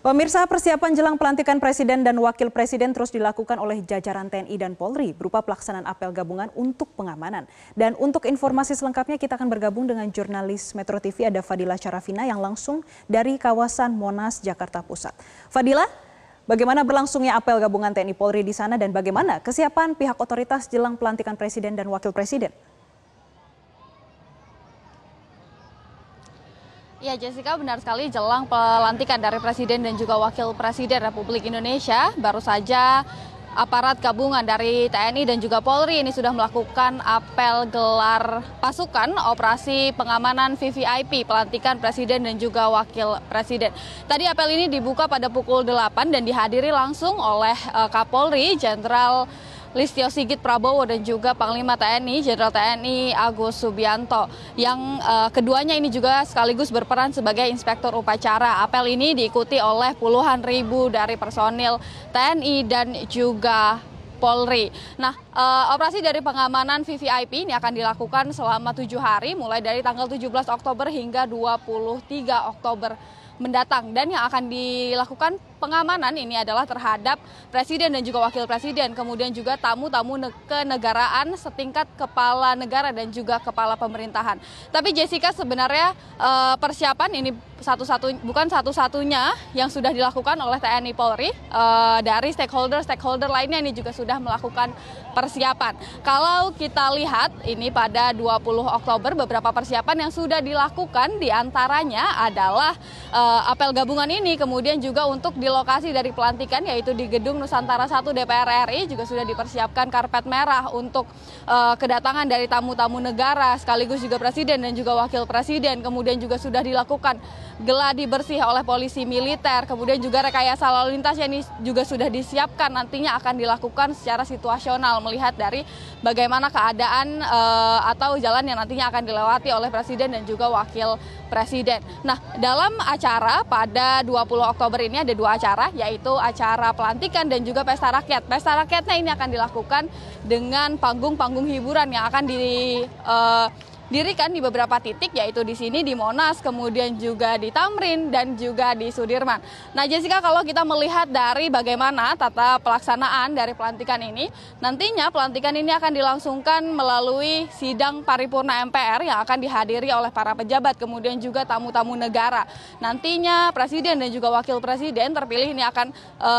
Pemirsa, persiapan jelang pelantikan Presiden dan Wakil Presiden terus dilakukan oleh jajaran TNI dan Polri berupa pelaksanaan apel gabungan untuk pengamanan. Dan untuk informasi selengkapnya kita akan bergabung dengan jurnalis Metro TV ada Fadila Carafina yang langsung dari kawasan Monas, Jakarta Pusat. Fadila, bagaimana berlangsungnya apel gabungan TNI Polri di sana dan bagaimana kesiapan pihak otoritas jelang pelantikan Presiden dan Wakil Presiden? Ya Jessica benar sekali jelang pelantikan dari Presiden dan juga Wakil Presiden Republik Indonesia baru saja aparat gabungan dari TNI dan juga Polri ini sudah melakukan apel gelar pasukan operasi pengamanan VVIP pelantikan presiden dan juga wakil presiden. Tadi apel ini dibuka pada pukul 8 dan dihadiri langsung oleh eh, Kapolri Jenderal Listio Sigit Prabowo dan juga Panglima TNI Jenderal TNI Agus Subianto yang uh, keduanya ini juga sekaligus berperan sebagai inspektur upacara. Apel ini diikuti oleh puluhan ribu dari personil TNI dan juga Polri. Nah, uh, operasi dari pengamanan VVIP ini akan dilakukan selama tujuh hari, mulai dari tanggal 17 Oktober hingga 23 Oktober mendatang dan yang akan dilakukan pengamanan ini adalah terhadap presiden dan juga wakil presiden, kemudian juga tamu-tamu kenegaraan setingkat kepala negara dan juga kepala pemerintahan. Tapi Jessica sebenarnya eh, persiapan ini satu-satu bukan satu-satunya yang sudah dilakukan oleh TNI Polri eh, dari stakeholder-stakeholder lainnya ini juga sudah melakukan persiapan. Kalau kita lihat ini pada 20 Oktober beberapa persiapan yang sudah dilakukan diantaranya adalah eh, Eh, apel gabungan ini kemudian juga untuk di lokasi dari pelantikan yaitu di gedung Nusantara 1 DPR RI juga sudah dipersiapkan karpet merah untuk uh, kedatangan dari tamu-tamu negara sekaligus juga presiden dan juga wakil presiden kemudian juga sudah dilakukan geladi bersih oleh polisi militer kemudian juga rekayasa lalu lintas yang ini juga sudah disiapkan nantinya akan dilakukan secara situasional melihat dari bagaimana keadaan uh, atau jalan yang nantinya akan dilewati oleh presiden dan juga wakil presiden. Nah, dalam acara acara pada 20 Oktober ini ada dua acara, yaitu acara pelantikan dan juga pesta rakyat. Pesta rakyatnya ini akan dilakukan dengan panggung-panggung hiburan yang akan di... Uh, dirikan di beberapa titik yaitu di sini di Monas, kemudian juga di Tamrin dan juga di Sudirman. Nah, Jessica kalau kita melihat dari bagaimana tata pelaksanaan dari pelantikan ini, nantinya pelantikan ini akan dilangsungkan melalui sidang paripurna MPR yang akan dihadiri oleh para pejabat kemudian juga tamu-tamu negara. Nantinya presiden dan juga wakil presiden terpilih ini akan e,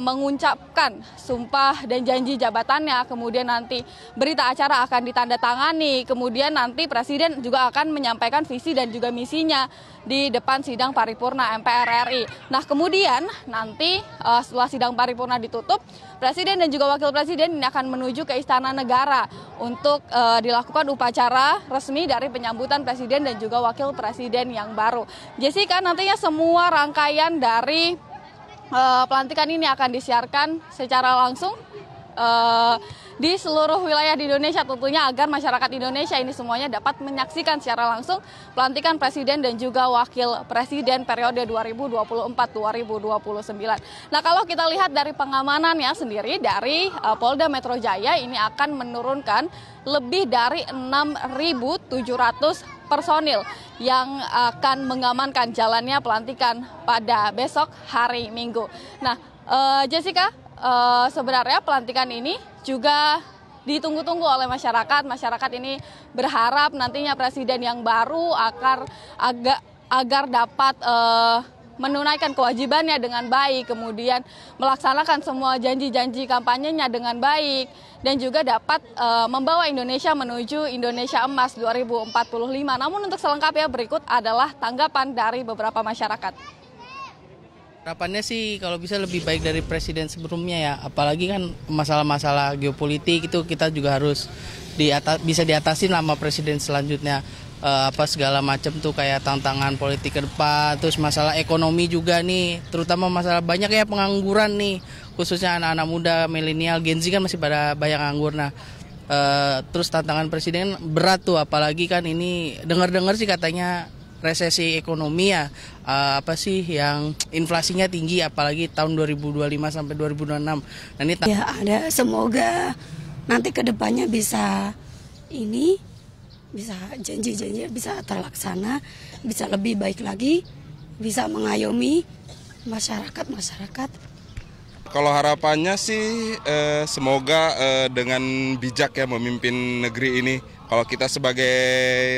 mengucapkan sumpah dan janji jabatannya, kemudian nanti berita acara akan ditandatangani, kemudian nanti Presiden juga akan menyampaikan visi dan juga misinya di depan sidang paripurna MPR RI. Nah, kemudian nanti uh, setelah sidang paripurna ditutup, Presiden dan juga Wakil Presiden ini akan menuju ke Istana Negara untuk uh, dilakukan upacara resmi dari penyambutan Presiden dan juga Wakil Presiden yang baru. Jessica, nantinya semua rangkaian dari uh, pelantikan ini akan disiarkan secara langsung uh, di seluruh wilayah di Indonesia tentunya agar masyarakat Indonesia ini semuanya dapat menyaksikan secara langsung pelantikan presiden dan juga wakil presiden periode 2024-2029. Nah, kalau kita lihat dari pengamanannya sendiri dari uh, Polda Metro Jaya ini akan menurunkan lebih dari 6.700 personil yang akan mengamankan jalannya pelantikan pada besok hari Minggu. Nah, eh, Jessica, uh, sebenarnya pelantikan ini juga ditunggu-tunggu oleh masyarakat. Masyarakat ini berharap nantinya presiden yang baru agar agak agar dapat uh, menunaikan kewajibannya dengan baik, kemudian melaksanakan semua janji-janji kampanyenya dengan baik, dan juga dapat uh, membawa Indonesia menuju Indonesia Emas 2045. Namun untuk selengkapnya berikut adalah tanggapan dari beberapa masyarakat. Harapannya sih kalau bisa lebih baik dari presiden sebelumnya ya. Apalagi kan masalah-masalah geopolitik itu kita juga harus bisa diatasi lama presiden selanjutnya. E, apa segala macam tuh kayak tantangan politik ke depan, terus masalah ekonomi juga nih, terutama masalah banyak ya pengangguran nih, khususnya anak-anak muda milenial Gen Z kan masih pada banyak nganggur. Nah, e, terus tantangan presiden berat tuh apalagi kan ini dengar-dengar sih katanya resesi ekonomi ya uh, apa sih yang inflasinya tinggi apalagi tahun 2025 sampai 2026. Nah, ini ya ada semoga nanti kedepannya bisa ini bisa janji-janji bisa terlaksana, bisa lebih baik lagi, bisa mengayomi masyarakat-masyarakat. Kalau harapannya sih eh, semoga eh, dengan bijak ya memimpin negeri ini. Kalau kita sebagai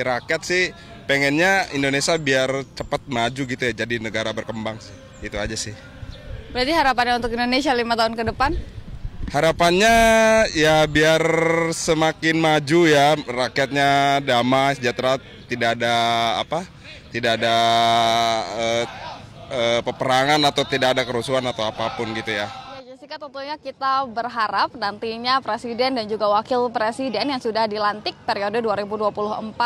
rakyat sih pengennya Indonesia biar cepat maju gitu ya jadi negara berkembang sih. Itu aja sih. Berarti harapannya untuk Indonesia lima tahun ke depan? Harapannya ya biar semakin maju ya rakyatnya damai sejahtera tidak ada apa tidak ada uh, uh, peperangan atau tidak ada kerusuhan atau apapun gitu ya. Maka tentunya kita berharap nantinya Presiden dan juga Wakil Presiden yang sudah dilantik periode 2024-2029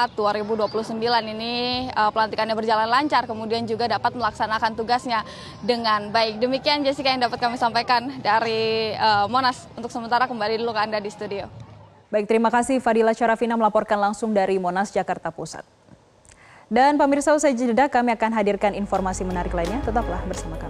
ini eh, pelantikannya berjalan lancar, kemudian juga dapat melaksanakan tugasnya dengan baik. Demikian Jessica yang dapat kami sampaikan dari eh, Monas. Untuk sementara kembali dulu ke Anda di studio. Baik, terima kasih Fadila Syarafina melaporkan langsung dari Monas, Jakarta Pusat. Dan pemirsa usai jeda kami akan hadirkan informasi menarik lainnya. Tetaplah bersama kami.